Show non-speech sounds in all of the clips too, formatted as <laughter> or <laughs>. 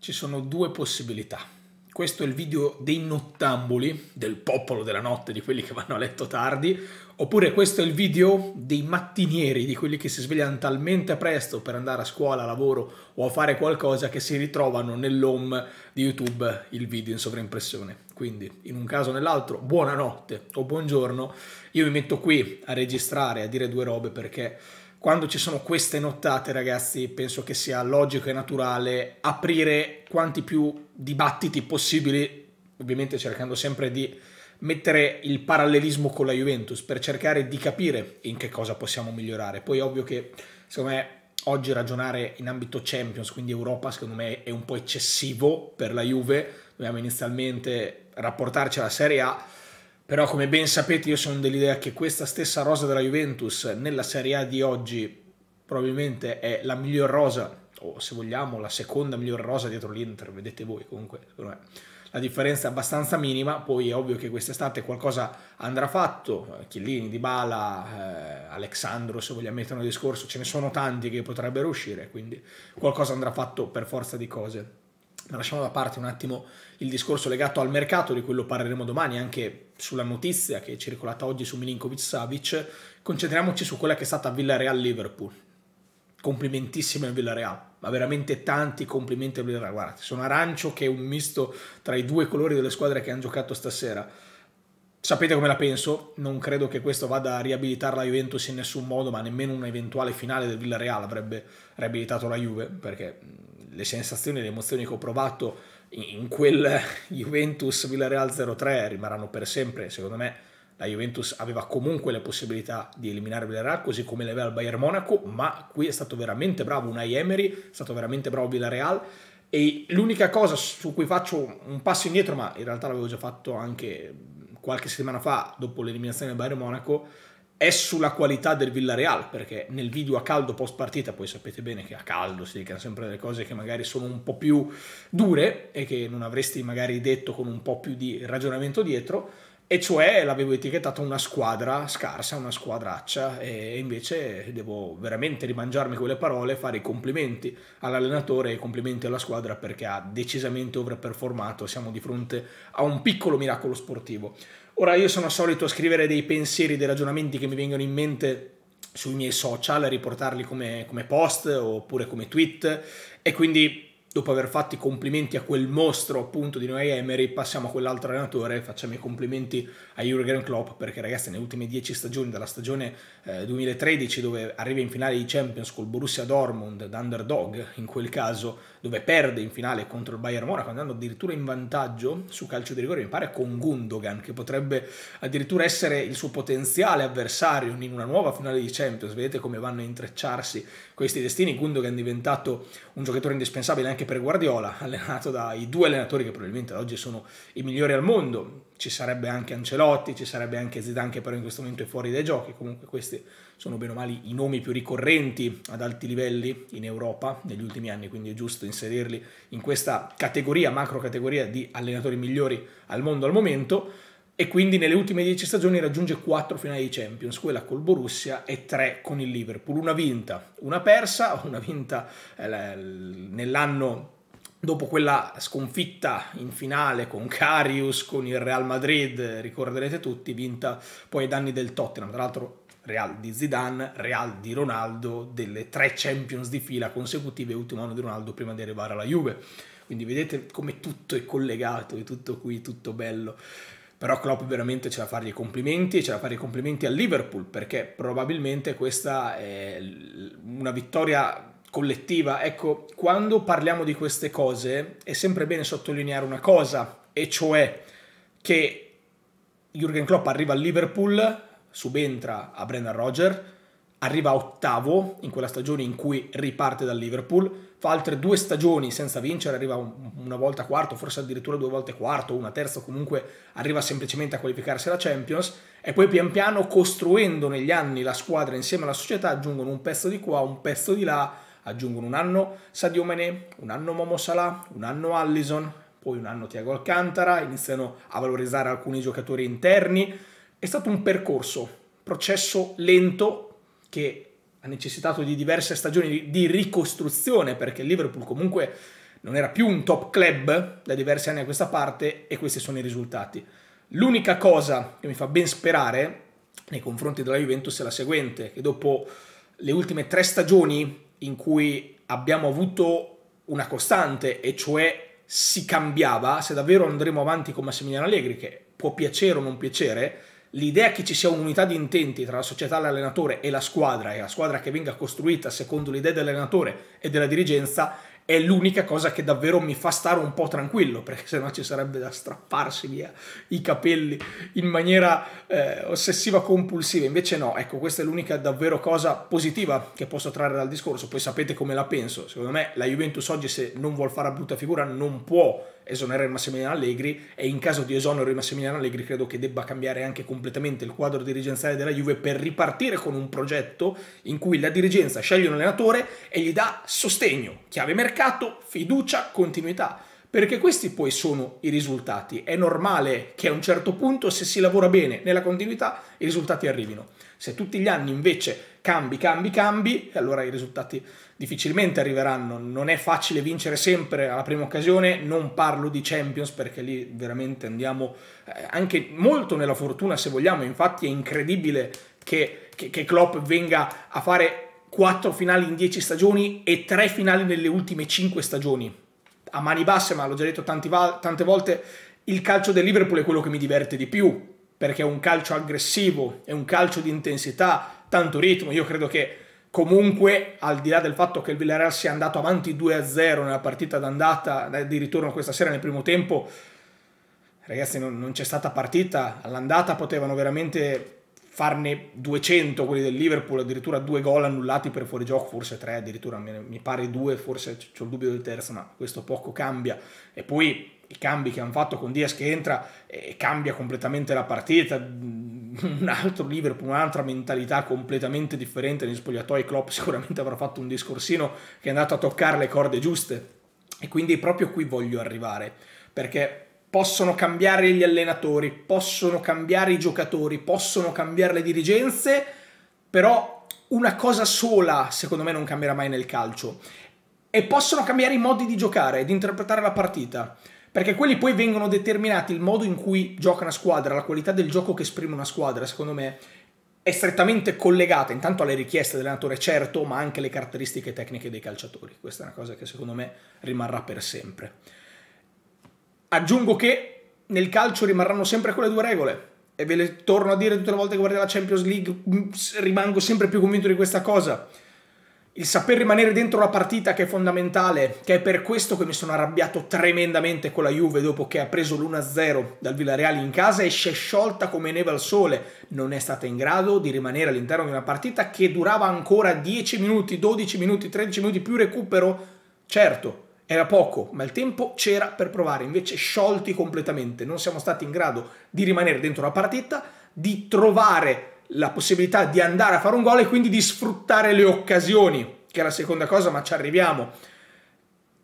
ci sono due possibilità. Questo è il video dei nottambuli, del popolo della notte, di quelli che vanno a letto tardi, oppure questo è il video dei mattinieri, di quelli che si svegliano talmente presto per andare a scuola, a lavoro o a fare qualcosa che si ritrovano nell'home di YouTube il video in sovraimpressione quindi in un caso o nell'altro buonanotte o buongiorno, io mi metto qui a registrare, a dire due robe perché quando ci sono queste nottate ragazzi penso che sia logico e naturale aprire quanti più dibattiti possibili, ovviamente cercando sempre di mettere il parallelismo con la Juventus per cercare di capire in che cosa possiamo migliorare. Poi è ovvio che secondo me oggi ragionare in ambito Champions, quindi Europa, secondo me è un po' eccessivo per la Juve. Dobbiamo inizialmente rapportarci alla Serie A, però come ben sapete io sono dell'idea che questa stessa rosa della Juventus nella Serie A di oggi probabilmente è la miglior rosa, o se vogliamo la seconda miglior rosa dietro l'Inter, vedete voi comunque, secondo me la differenza è abbastanza minima, poi è ovvio che quest'estate qualcosa andrà fatto, eh, Chiellini, Dybala, eh, Alexandro se vogliamo mettere un discorso, ce ne sono tanti che potrebbero uscire, quindi qualcosa andrà fatto per forza di cose lasciamo da parte un attimo il discorso legato al mercato, di cui lo parleremo domani, anche sulla notizia che è circolata oggi su Milinkovic-Savic, concentriamoci su quella che è stata Villarreal-Liverpool. Complimentissime a Villarreal, ma veramente tanti complimenti a Villarreal. Guarda, sono arancio che è un misto tra i due colori delle squadre che hanno giocato stasera. Sapete come la penso, non credo che questo vada a riabilitare la Juventus in nessun modo, ma nemmeno un'eventuale finale del Villarreal avrebbe riabilitato la Juve, perché le sensazioni e le emozioni che ho provato in quel <laughs> Juventus Villarreal 0-3 rimarranno per sempre, secondo me la Juventus aveva comunque le possibilità di eliminare Villarreal così come le aveva il Bayern Monaco, ma qui è stato veramente bravo un Emery, è stato veramente bravo Villarreal e l'unica cosa su cui faccio un passo indietro, ma in realtà l'avevo già fatto anche qualche settimana fa dopo l'eliminazione del Bayern Monaco, è sulla qualità del Villarreal, perché nel video a caldo post partita, poi sapete bene che a caldo si dicono sempre delle cose che magari sono un po' più dure e che non avresti magari detto con un po' più di ragionamento dietro, e cioè l'avevo etichettata una squadra scarsa, una squadraccia, e invece devo veramente rimangiarmi quelle parole, fare i complimenti all'allenatore e i complimenti alla squadra perché ha decisamente overperformato, siamo di fronte a un piccolo miracolo sportivo. Ora io sono solito scrivere dei pensieri, dei ragionamenti che mi vengono in mente sui miei social, riportarli come, come post oppure come tweet e quindi dopo aver fatto i complimenti a quel mostro appunto di noi Emery, passiamo a quell'altro allenatore e facciamo i complimenti a Jurgen Klopp perché ragazzi nelle ultime 10 stagioni, dalla stagione eh, 2013 dove arriva in finale di Champions col Borussia Dortmund da underdog in quel caso, dove perde in finale contro il Bayern Monaco andando addirittura in vantaggio su calcio di rigore mi pare con Gundogan che potrebbe addirittura essere il suo potenziale avversario in una nuova finale di Champions, vedete come vanno a intrecciarsi questi destini, Gundogan è diventato un giocatore indispensabile anche anche per Guardiola, <laughs> allenato dai due allenatori che probabilmente ad oggi sono i migliori al mondo. Ci sarebbe anche Ancelotti, ci sarebbe anche Zidane che però in questo momento è fuori dai giochi, comunque questi sono bene o male i nomi più ricorrenti ad alti livelli in Europa negli ultimi anni, quindi è giusto inserirli in questa categoria, macro categoria di allenatori migliori al mondo al momento e quindi nelle ultime 10 stagioni raggiunge 4 finali di Champions, quella col Borussia e 3 con il Liverpool, una vinta, una persa, <laughs> una vinta eh, nell'anno dopo quella sconfitta in finale con Carius, con il Real Madrid, ricorderete tutti, vinta poi ai danni del Tottenham, tra l'altro Real di Zidane, Real di Ronaldo, delle 3 Champions di fila consecutive, ultimo anno di Ronaldo prima di arrivare alla Juve. Quindi vedete come tutto è collegato, è tutto qui, tutto bello però Klopp veramente c'è da fargli i complimenti e c'è da fare i complimenti al Liverpool perché probabilmente questa è una vittoria collettiva. Ecco, quando parliamo di queste cose è sempre bene sottolineare una cosa, e cioè che Jurgen Klopp arriva al Liverpool, subentra a Brendan Roger, arriva ottavo in quella stagione in cui riparte dal Liverpool, fa altre due stagioni senza vincere, arriva una volta quarto, forse addirittura due volte quarto, una terza comunque arriva semplicemente a qualificarsi alla Champions e poi pian piano costruendo negli anni la squadra insieme alla società aggiungono un pezzo di qua, un pezzo di là, aggiungono un anno Sadio Mane, un anno Momo Salah, un anno Allison, poi un anno Thiago Alcantara, iniziano a valorizzare alcuni giocatori interni, è stato un percorso, processo lento che ha necessitato di diverse stagioni di ricostruzione perché il Liverpool comunque non era più un top club da diversi anni a questa parte e questi sono i risultati. L'unica cosa che mi fa ben sperare nei confronti della Juventus è la seguente, che dopo le ultime tre stagioni in cui abbiamo avuto una costante, e cioè si cambiava, se davvero andremo avanti con Massimiliano Allegri, che può piacere o non piacere, l'idea che ci sia un'unità di intenti tra la società, l'allenatore e la squadra, e la squadra che venga costruita secondo l'idea dell'allenatore e della dirigenza, è l'unica cosa che davvero mi fa stare un po' tranquillo, perché sennò ci sarebbe da strapparsi via i capelli in maniera eh, ossessiva compulsiva. Invece no, ecco, questa è l'unica davvero cosa positiva che posso trarre dal discorso. Poi sapete come la penso. Secondo me la Juventus oggi se non vuol fare a brutta figura non può esonera il Massimiliano Allegri e in caso di esonero di Massimiliano Allegri credo che debba cambiare anche completamente il quadro dirigenziale della Juve per ripartire con un progetto in cui la dirigenza sceglie un allenatore e gli dà sostegno, chiave mercato, fiducia, continuità perché questi poi sono i risultati. È normale che a un certo punto, se si lavora bene nella continuità, i risultati arrivino. Se tutti gli anni invece cambi, cambi, cambi, allora i risultati difficilmente arriveranno. Non è facile vincere sempre alla prima occasione, non parlo di Champions perché lì veramente andiamo eh, anche molto nella fortuna se vogliamo. Infatti è incredibile che, che, che Klopp venga a fare quattro finali in dieci stagioni e tre finali nelle ultime cinque stagioni a mani basse, ma l'ho già detto tante volte, il calcio del Liverpool è quello che mi diverte di più, perché è un calcio aggressivo, è un calcio di intensità, tanto ritmo. Io credo che comunque, al di là del fatto che il Villarreal sia andato avanti 2-0 nella partita d'andata, eh, di ritorno questa sera nel primo tempo, ragazzi non, non c'è stata partita, all'andata potevano veramente farne 200 quelli del Liverpool, addirittura due gol annullati per fuorigioco, forse tre addirittura, mi pare due, forse ho il dubbio del terzo, ma questo poco cambia. E poi i cambi che hanno fatto con Diaz che entra e cambia completamente la partita, mm, <laughs> un altro Liverpool, un'altra mentalità completamente differente negli spogliatoi, Klopp <laughs> sicuramente avrà fatto un discorsino che è andato a toccare le corde giuste. E quindi proprio qui voglio arrivare, perché possono cambiare gli allenatori, possono cambiare i giocatori, possono cambiare le dirigenze, però una cosa sola secondo me non cambierà mai nel calcio. E possono cambiare i modi di giocare, di interpretare la partita, perché quelli poi vengono determinati, il modo in cui gioca una squadra, la qualità del gioco che esprime una squadra, secondo me è strettamente collegata intanto alle richieste dell'allenatore, certo, ma anche alle caratteristiche tecniche dei calciatori. Questa è una cosa che secondo me rimarrà per sempre. Aggiungo che nel calcio rimarranno sempre quelle due regole. E ve le torno a dire tutte le volte che guardo la Champions League, mm, rimango sempre più convinto di questa cosa. Il saper rimanere dentro la partita che è fondamentale, che è per questo che mi sono arrabbiato tremendamente con la Juve dopo che ha preso l'1-0 dal Villarreal in casa e si è sciolta come neve al sole. Non è stata in grado di rimanere all'interno di una partita che durava ancora 10 minuti, 12 minuti, 13 minuti più recupero. Certo, era poco, ma il tempo c'era per provare, invece sciolti completamente, non siamo stati in grado di rimanere dentro la partita, di trovare la possibilità di andare a fare un gol e quindi di sfruttare le occasioni, che è la seconda cosa, ma ci arriviamo.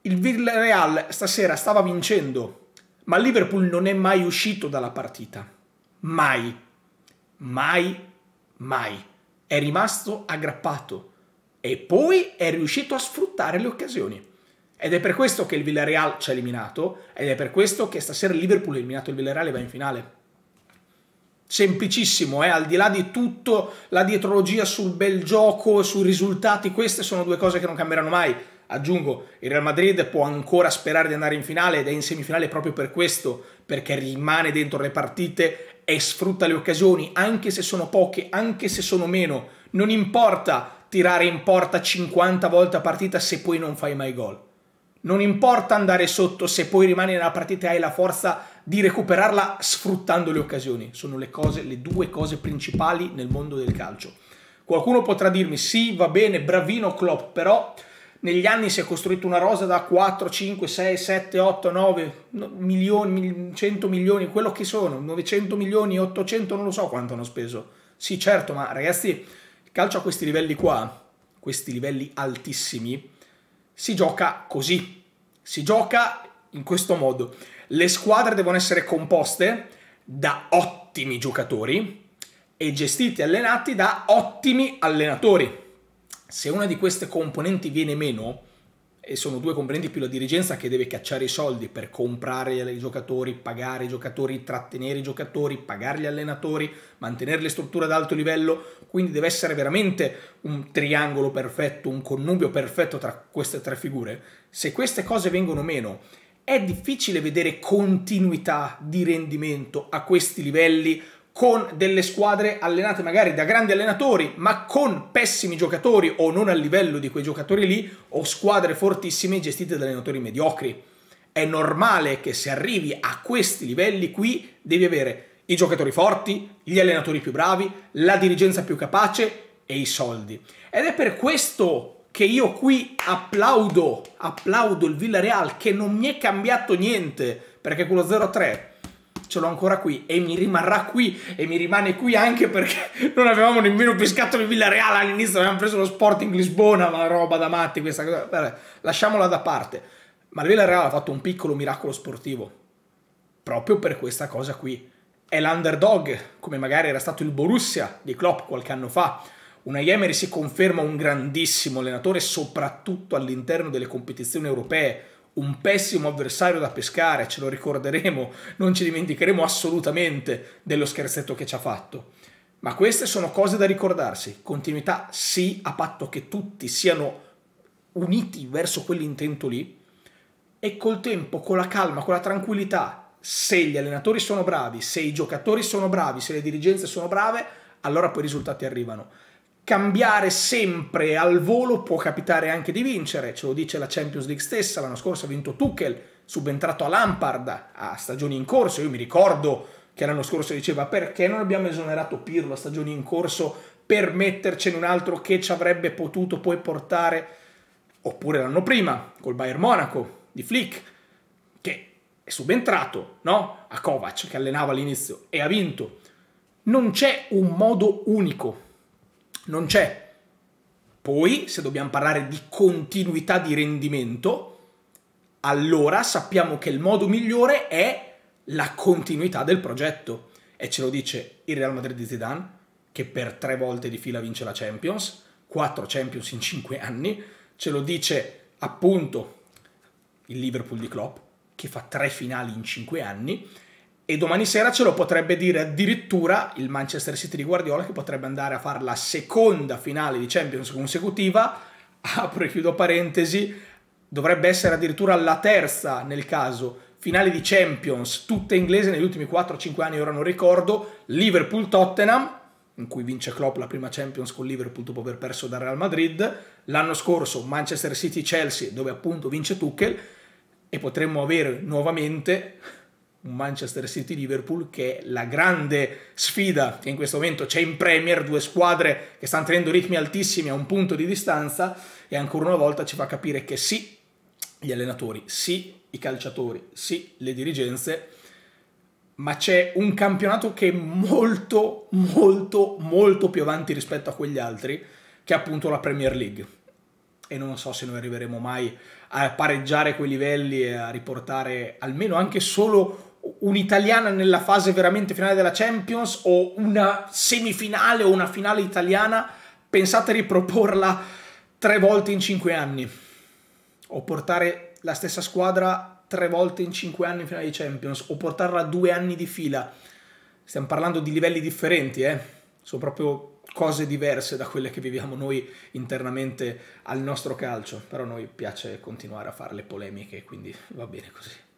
Il Villarreal stasera stava vincendo, ma il Liverpool non è mai uscito dalla partita. Mai. Mai. Mai. È rimasto aggrappato e poi è riuscito a sfruttare le occasioni. Ed è per questo che il Villarreal ci ha eliminato ed è per questo che stasera il Liverpool ha eliminato il Villarreal e va in finale. Semplicissimo, eh? al di là di tutto la dietrologia sul bel gioco, sui risultati, queste sono due cose che non cambieranno mai. Aggiungo, il Real Madrid può ancora sperare di andare in finale ed è in semifinale proprio per questo, perché rimane dentro le partite e sfrutta le occasioni, anche se sono poche, anche se sono meno. Non importa tirare in porta 50 volte a partita se poi non fai mai gol. Non importa andare sotto se poi rimani nella partita e hai la forza di recuperarla sfruttando le occasioni. Sono le, cose, le due cose principali nel mondo del calcio. Qualcuno potrà dirmi sì, va bene, bravino Klopp, però negli anni si è costruito una rosa da 4, 5, 6, 7, 8, 9 milioni, 100 milioni, quello che sono, 900 milioni, 800, non lo so quanto hanno speso. Sì, certo, ma ragazzi, il calcio a questi livelli qua, questi livelli altissimi, si gioca così, si gioca in questo modo. Le squadre devono essere composte da ottimi giocatori e gestiti e allenati da ottimi allenatori. Se una di queste componenti viene meno, e sono due componenti più la dirigenza che deve cacciare i soldi per comprare i giocatori, pagare i giocatori, trattenere i giocatori, pagare gli allenatori, mantenere le strutture ad alto livello, quindi deve essere veramente un triangolo perfetto, un connubio perfetto tra queste tre figure. Se queste cose vengono meno, è difficile vedere continuità di rendimento a questi livelli con delle squadre allenate magari da grandi allenatori, ma con pessimi giocatori o non al livello di quei giocatori lì, o squadre fortissime gestite da allenatori mediocri. È normale che se arrivi a questi livelli qui devi avere i giocatori forti, gli allenatori più bravi, la dirigenza più capace e i soldi. Ed è per questo che io qui applaudo, applaudo il Villarreal che non mi è cambiato niente, perché quello 0-3 ce l'ho ancora qui e mi rimarrà qui e mi rimane qui anche perché <laughs> non avevamo nemmeno pescato il Villarreal all'inizio, avevamo preso lo Sporting Lisbona, ma roba da matti questa cosa. Vabbè, lasciamola da parte. Ma il Villarreal ha fatto un piccolo miracolo sportivo proprio per questa cosa qui. È l'underdog, come magari era stato il Borussia di Klopp qualche anno fa. Una Emery si conferma un grandissimo allenatore, soprattutto all'interno delle competizioni europee un pessimo avversario da pescare, ce lo ricorderemo, non ci dimenticheremo assolutamente dello scherzetto che ci ha fatto. Ma queste sono cose da ricordarsi. Continuità sì, a patto che tutti siano uniti verso quell'intento lì e col tempo, con la calma, con la tranquillità, se gli allenatori sono bravi, se i giocatori sono bravi, se le dirigenze sono brave, allora poi i risultati arrivano cambiare sempre al volo può capitare anche di vincere, ce lo dice la Champions League stessa, l'anno scorso ha vinto Tuchel, subentrato a Lampard a stagioni in corso, io mi ricordo che l'anno scorso diceva perché non abbiamo esonerato Pirlo a stagioni in corso per mettercene un altro che ci avrebbe potuto poi portare, oppure l'anno prima col Bayern Monaco di Flick, che è subentrato no? a Kovac che allenava all'inizio e ha vinto. Non c'è un modo unico non c'è. Poi, se dobbiamo parlare di continuità di rendimento, allora sappiamo che il modo migliore è la continuità del progetto. E ce lo dice il Real Madrid di Zidane, che per tre volte di fila vince la Champions, quattro Champions in cinque anni. Ce lo dice appunto il Liverpool di Klopp, che fa tre finali in cinque anni e domani sera ce lo potrebbe dire addirittura il Manchester City di Guardiola che potrebbe andare a fare la seconda finale di Champions consecutiva, apro e chiudo parentesi, dovrebbe essere addirittura la terza nel caso, finale di Champions, tutte inglese negli ultimi 4-5 anni, ora non ricordo, Liverpool-Tottenham, in cui vince Klopp la prima Champions con Liverpool dopo aver perso dal Real Madrid, l'anno scorso Manchester City-Chelsea dove appunto vince Tuchel e potremmo avere nuovamente un Manchester City-Liverpool che è la grande sfida che in questo momento c'è in Premier, due squadre che stanno tenendo ritmi altissimi a un punto di distanza e ancora una volta ci fa capire che sì, gli allenatori, sì, i calciatori, sì, le dirigenze, ma c'è un campionato che è molto, molto, molto più avanti rispetto a quegli altri, che è appunto la Premier League. E non so se noi arriveremo mai a pareggiare quei livelli e a riportare almeno anche solo un'italiana nella fase veramente finale della Champions o una semifinale o una finale italiana, pensate a riproporla tre volte in cinque anni o portare la stessa squadra tre volte in cinque anni in finale di Champions o portarla due anni di fila. Stiamo parlando di livelli differenti, eh? sono proprio cose diverse da quelle che viviamo noi internamente al nostro calcio, però a noi piace continuare a fare le polemiche, quindi va bene così.